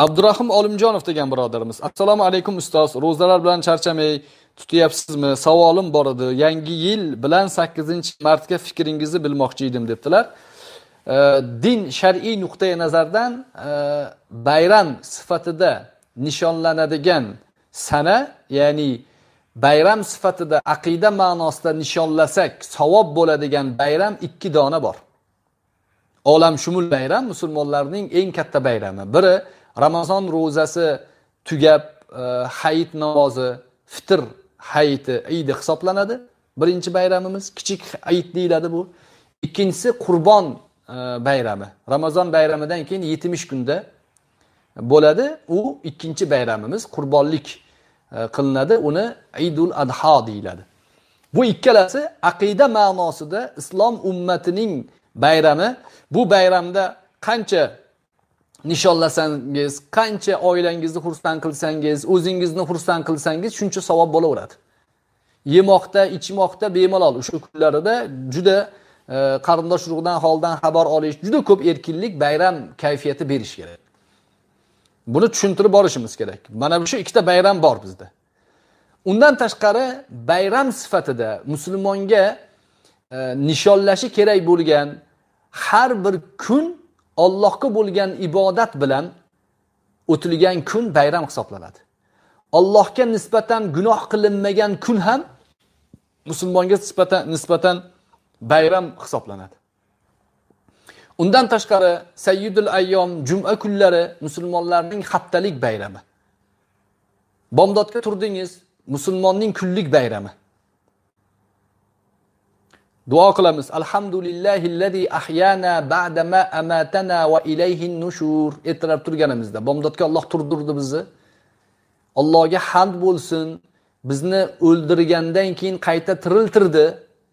abdurahim olimjonov degan birodarimiz assalomu alaykum ustoz ro'zalar bilan charchamay tutyapsizmi savolim bor edi yangi yil bilan sakkizinchi martga fikringizni bilmoqchi edim debdilar e, din shar'iy nuqtai nazardan e, bayram sifatida nishonlanadigan sana ya'ni bayram sifatida aqida ma'nosida nishonlasak savob bo'ladigan bayram ikki dona bor olamshumul bayram musulmonlarning eng katta bayrami biri ramazon ro'zasi tugab e, hayit namozi fitr hayiti idi hisoblanadi birinchi bayramimiz kichik hayit deyiladi bu ikkinchisi qurbon e, bayrami ramazon bayramidan keyin yetmish kunda bo'ladi u ikkinchi bayramimiz qurbonlik e, qilinadi uni idul adho deyiladi bu ikkalasi aqida ma'nosida islom ummatining bayrami bu bayramda qancha nishonlasangiz qancha oilangizni xursand qilsangiz o'zingizni xursand qilsangiz shuncha savob bo'laveradi yemoqda ichmoqda bemalol o'sha kunlarida juda e, qarindosh urug'dan holdan xabar olish juda ko'p erkinlik bayram kayfiyati berish kerak buni tushuntirib borishimiz kerak mana shu ikkita bayram bor bizda undan tashqari bayram sifatida musulmonga e, nishonlashi kerak bo'lgan har bir kun Allohga bo'lgan ibodat bilan o'tilgan kun bayram hisoblanadi allohga nisbatan gunoh qilinmagan kun ham musulmonga nisbatan nisbatan bayram hisoblanadi undan tashqari sayyidul ayyom juma kunlari musulmonlarning haftalik bayrami bomdodga turdingiz musulmonning kunlik bayrami duo qilamiz ahyana ba'dama amatana va ilayhin nushur ertalab turganimizda bomdodga olloh turdirdi bizni allohga hamd bo'lsin bizni o'ldirgandan keyin qayta tiriltirdi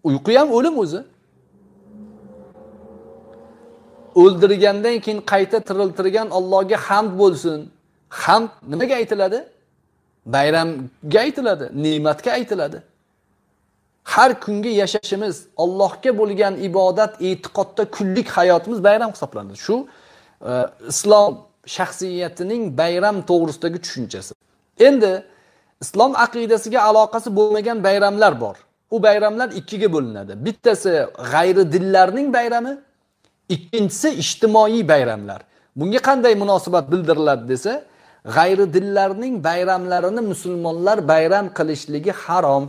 uyqu ham o'lim o'zi o'ldirgandan keyin qayta tiriltirgan allohga hamd bo'lsin hamd nimaga aytiladi bayramga aytiladi ne'matga aytiladi har kungi yashashimiz allohga bo'lgan ibodat e'tiqodda kunlik hayotimiz bayram hisoblanadi shu e, islom shaxsiyatining bayram to'g'risidagi tushunchasi endi islom aqidasiga aloqasi bo'lmagan bayramlar bor u bayramlar ikkiga bo'linadi bittasi g'ayri dinlarning bayrami ikkinchisi ijtimoiy bayramlar bunga qanday munosabat bildiriladi desa g'ayri dinlarning bayramlarini musulmonlar bayram qilishligi harom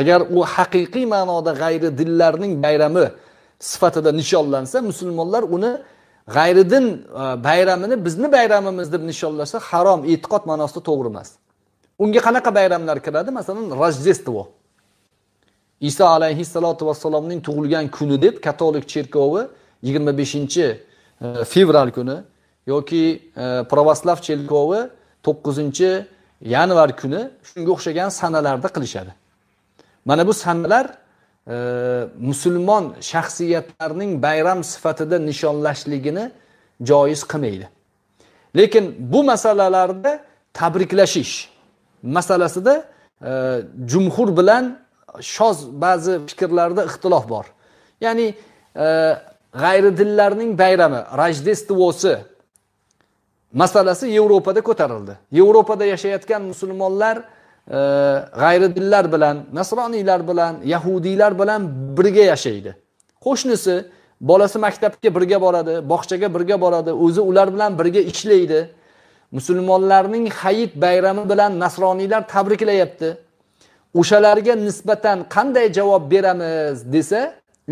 agar u haqiqiy ma'noda g'ayri dinlarning bayrami sifatida nishonlansa musulmonlar uni g'ayri din e, bayramini bizni bayramimiz deb nishonlasa harom e'tiqod ma'nosida to'g'ri emas unga qanaqa bayramlar kiradi masalan rojdestvo iso alayhissalotu vassalomning tug'ilgan kuni deb katolik cherkovi yigirma beshinchi e, fevral kuni yoki e, pravoslav cherkovi to'qqizinchi yanvar kuni shunga o'xshagan sanalarda qilishadi mana bu sanalar e, musulmon shaxsiyatlarning bayram sifatida nishonlashligini joiz qilmaydi lekin bu masalalarda tabriklashish masalasida e, jumhur bilan shoz ba'zi fikrlarda ixtilof bor ya'ni e, g'ayridillarning bayrami rojdestvosi masalasi yevropada ko'tarildi yevropada yashayotgan musulmonlar g'ayri dinlar bilan nasroniylar bilan yahudiylar bilan birga yashaydi qo'shnisi bolasi maktabga birga boradi bog'chaga birga boradi o'zi ular bilan birga ishlaydi musulmonlarning hayit bayrami bilan nasroniylar tabriklayapti o'shalarga nisbatan qanday javob beramiz desa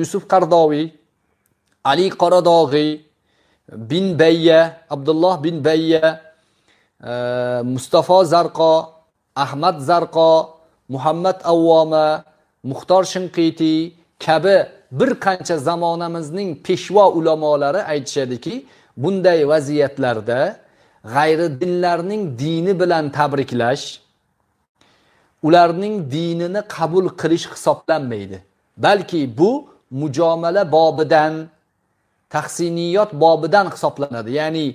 yusuf qardoviy ali qoradog'iy bin bayya abdulloh bin bayya e, mustafo zarqo ahmad zarqo muhammad avvoma muxtor shinqiti kabi bir qancha zamonamizning peshvo ulamolari aytishadiki bunday vaziyatlarda g'ayri dinlarning dini bilan tabriklash ularning dinini qabul qilish hisoblanmaydi balki bu mujomala bobidan tahsiniyot bobidan hisoblanadi ya'ni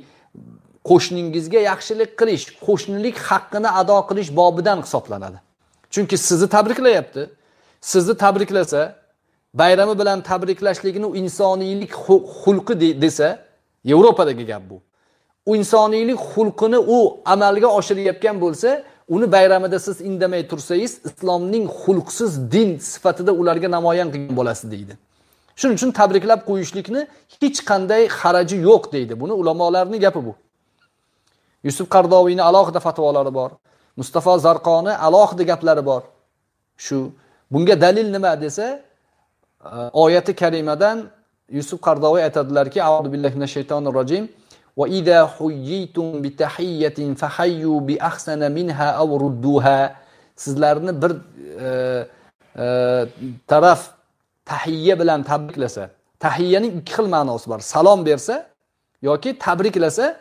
qo'shningizga yaxshilik qilish qo'shnilik haqqini ado qilish bobidan hisoblanadi chunki sizni tabriklayapti sizni tabriklasa bayrami bilan tabriklashligini insoniylik xulqi desa yevropadagi gap bu u insoniylik xulqini u amalga oshirayotgan bo'lsa uni bayramida siz indamay tursangiz islomning xulqsiz din sifatida ularga namoyon qilgan bo'lasiz deydi shuning uchun tabriklab qo'yishlikni hech qanday xaraji yo'q deydi buni ulamolarni gapi bu yusuf qardoviyni alohida fatvolari bor mustafo zarqoni alohida gaplari bor shu bunga dalil nima desa e, oyati karimadan yusuf qardoviy aytadilarki audu billahi minash shaytonir rojim وإذا حييتم بتحية فحيوا بأحسن منها aw rudduha. sizlarni bir e, e, taraf tahiyya bilan tabriklasa tahiyyaning ikki xil ma'nosi bor salom bersa yoki tabriklasa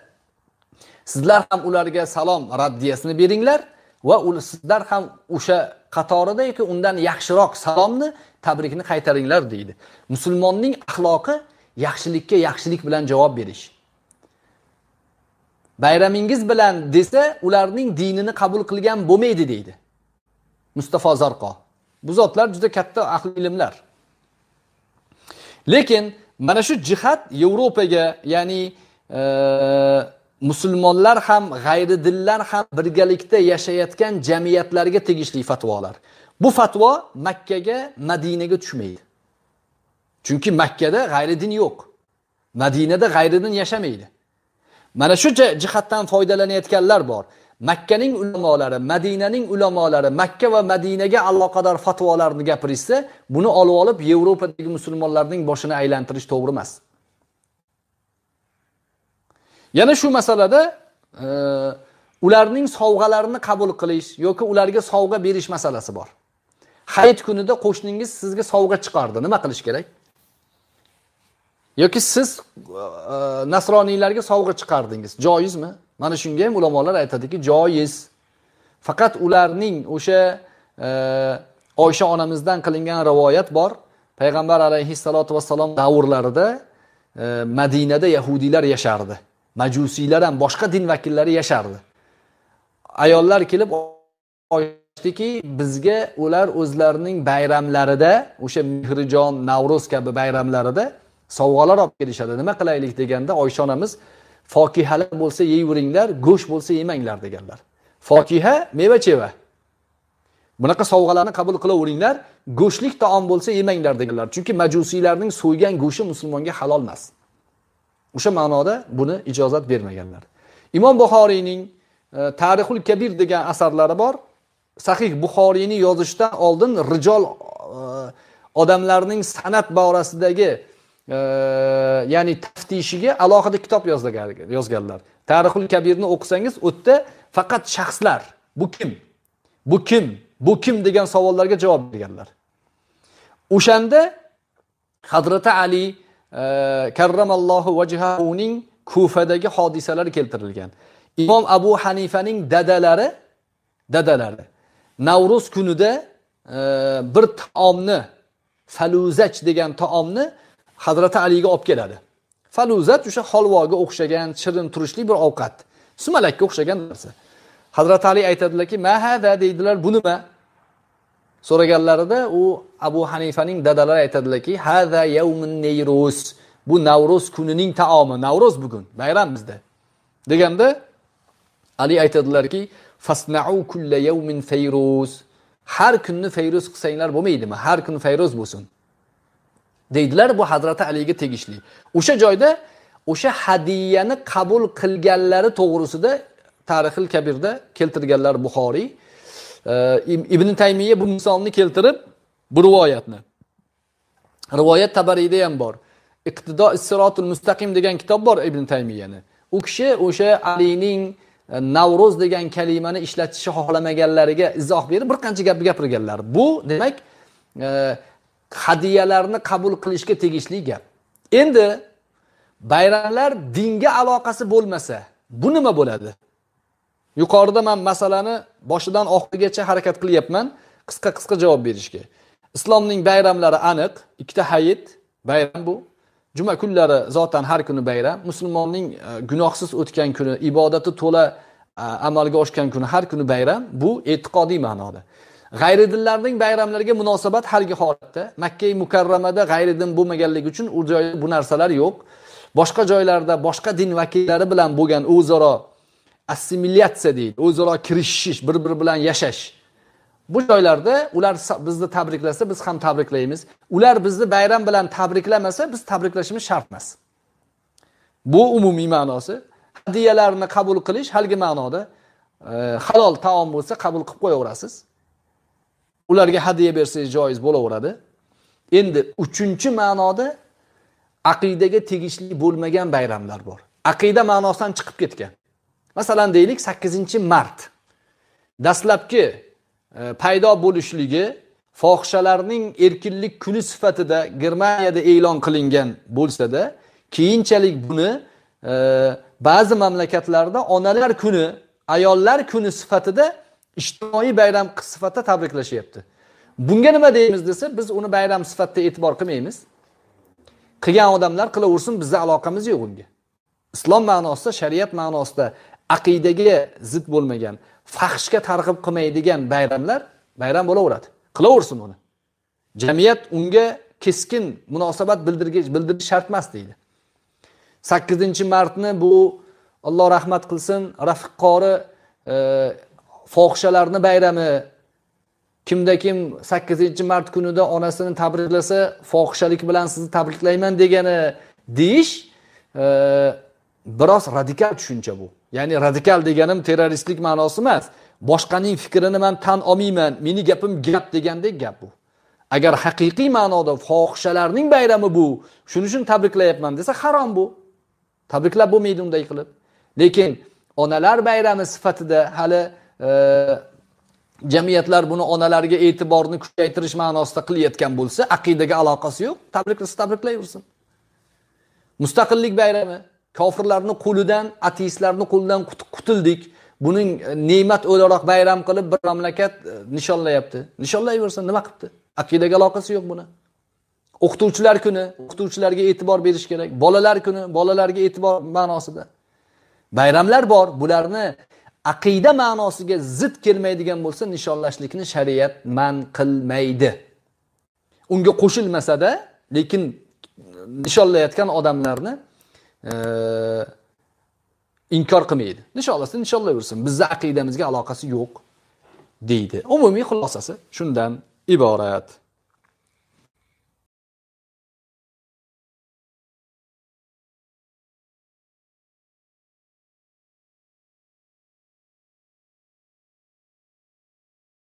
sizlar ham ularga salom raddiyasini beringlar va sizlar ham o'sha qatorida yoki undan yaxshiroq salomni tabrikni qaytaringlar deydi musulmonning axloqi yaxshilikka yaxshilik bilan javob berish bayramingiz bilan desa ularning dinini qabul qilgan bo'lmaydi deydi mustafo zarqo bu zotlar juda katta ahli ilmlar lekin mana shu jihat yevropaga ya'ni musulmonlar ham g'ayri dinlar ham birgalikda yashayotgan jamiyatlarga tegishli fatvolar bu fatvo makkaga madinaga tushmaydi chunki makkada g'ayri din yo'q madinada g'ayri din yashamaydi mana shu jihatdan foydalanayotganlar bor makkaning ulamolari madinaning ulamolari makka va madinaga aloqador fatvolarni gapirishsa buni olib olib yevropadagi musulmonlarning boshini aylantirish to'g'ri emas yana shu masalada e, ularning sovg'alarini qabul qilish yoki ularga sovg'a berish masalasi bor hayit kunida qo'shningiz sizga sovg'a chiqardi nima qilish kerak yoki siz e, nasroniylarga sovg'a chiqardingiz joizmi mana shunga ham ulamolar aytadiki joiz faqat ularning o'sha e, oysha onamizdan qilingan rivoyat bor payg'ambar alayhissalotu vassalom davrlarida e, madinada yahudiylar yashardi majusiylar ham boshqa din vakillari yashardi ayollar kelib aytishdiki bizga ular o'zlarining bayramlarida o'sha mehrijon navro'z kabi bayramlarida sovg'alar olib kelishadi nima qilaylik deganda oysha onamiz fokihalar bo'lsa yeyveringlar go'sht bo'lsa yemanglar deganlar fokiha meva cheva bunaqa sovg'alarni qabul qilaveringlar go'shtlik taom bo'lsa yemanglar deganlar chunki majusiylarning so'ygan go'shti musulmonga halol emas o'sha ma'noda buni ijozat bermaganlar imom buxoriyning e, tarixul kabir degan asarlari bor sahih buxoriyni yozishdan oldin rijol e, odamlarning san'at borasidagi e, ya'ni taftishiga alohida kitob yozganlar tarixul kabirni o'qisangiz u yerda faqat shaxslar bu kim bu kim bu kim degan savollarga javob berganlar o'shanda hazrati ali karramallohu vajhauning kufadagi hodisalari keltirilgan imom abu hanifaning dadalari dadalari navruz kunida e, bir taomni faluzach degan taomni hazrati aliga olib keladi faluzat o'sha holvoga o'xshagan shirin turishli bir ovqat sumalakka o'xshagan narsa hazrati ali aytadilarki ma hada deydilar bu nima so'raganlarida u abu hanifaning dadalari aytadilarki haza yavmin neyruz bu navro'z kunining taomi navro'z bugun bayram bizda deganda ali aytadilarki fasnau kulla yavmin fayruz har kunni fayruz qilsanglar bo'lmaydimi har kun fayruz bo'lsin deydilar bu hazrati aliga tegishli o'sha joyda o'sha hadiyani qabul qilganlari to'g'risida tarixil kabirda keltirganlar buxoriy ibn taymiya bu misolni keltirib bu rivoyatni rivoyat tabariyda ham bor iqtido issirotul mustaqim degan kitob bor ibn taymiyani u kishi o'sha alining e, navro'z degan kalimani ishlatishni xohlamaganlariga izoh berib bir qancha gapni gapirganlar bu demak e, hadiyalarni qabul qilishga tegishli gap endi bayramlar dinga aloqasi bo'lmasa bu nima bo'ladi yuqorida man masalani boshidan oxirigacha harakat qilyapman qisqa qisqa javob berishga islomning bayramlari aniq ikkita hayit bayram bu juma kunlari zotan har kuni bayram musulmonning e, gunohsiz o'tgan kuni ibodati to'la e, amalga oshgan kuni har kuni bayram bu e'tiqodiy ma'noda g'ayridinlarning bayramlariga munosabat halgi holatda makka mukarramada g'ayridin bo'lmaganligi uchun u joyda bu narsalar yo'q boshqa joylarda boshqa din vakillari bilan bo'lgan o'zaro assimilyatsiya deydi o'zaro kirishish bir biri bilan yashash bu joylarda ular bizni tabriklasa biz ham tabriklaymiz ular bizni bayram bilan tabriklamasa biz tabriklashimiz shart emas bu umumiy ma'nosi hadiyalarni qabul qilish haligi ma'noda e, halol taom bo'lsa qabul qilib qo'yaverasiz ularga hadya bersangiz joiz bo'laveradi endi uchinchi ma'noda aqidaga tegishli bo'lmagan bayramlar bor aqida ma'nosidan chiqib ketgan masalan deylik sakkizinchi mart dastlabki e, paydo bo'lishligi fohishalarning erkinlik kuni sifatida germaniyada e'lon qilingan bo'lsada keyinchalik buni e, ba'zi mamlakatlarda onalar kuni ayollar kuni sifatida ijtimoiy bayram sifatida tabriklashyapti bunga nima deymiz desa biz uni bayram sifatida e'tibor qilmaymiz qilgan odamlar qilaversin bizni aloqamiz yo'q unga islom ma'nosida shariat ma'nosida aqidaga zid bo'lmagan fahshga targ'ib qilmaydigan bayramlar bayram bo'laveradi qilaversin uni jamiyat unga keskin munosabat bildirgich bildirish shart emas deydi sakkizinchi martni bu alloh rahmat qilsin rafiq qori e, fohishalarni bayrami kimda kim sakkizinchi mart kunida onasini tabriklasa fohishalik bilan sizni tabriklayman degani deyish e, biroz radikal tushuncha bu ya'ni radikal deganim terroristlik ma'nosi emas boshqaning fikrini man tan olmayman meni gapim gap degandek gap bu agar haqiqiy ma'noda fohishalarning bayrami bu shuning uchun tabriklayapman desa harom bu tabriklab bo'lmaydi unday qilib lekin onalar bayrami sifatida hali e, jamiyatlar buni onalarga e'tiborni kuchaytirish ma'nosida qilayotgan bo'lsa aqidaga aloqasi yo'q tabriklasa tabriklayversin mustaqillik bayrami kofirlarni qo'lidan ateistlarni qo'lidan qutuldik buning e, ne'mat o'laroq bayram qilib bir mamlakat e, nishonlayapti nishonlayversin nima qilibdi aqidaga aloqasi yo'q buni o'qituvchilar kuni o'qituvchilarga e'tibor berish kerak bolalar kuni bolalarga e'tibor ma'nosida bayramlar bor bularni aqida ma'nosiga zid kelmaydigan bo'lsa nishonlashlikni shariat man qilmaydi unga qo'shilmasada lekin e, nishonlayotgan odamlarni inkor qilmaydi nishonlasin nishonlayversin bizni aqidamizga aloqasi yo'q deydi umumiy xulosasi shundan iborat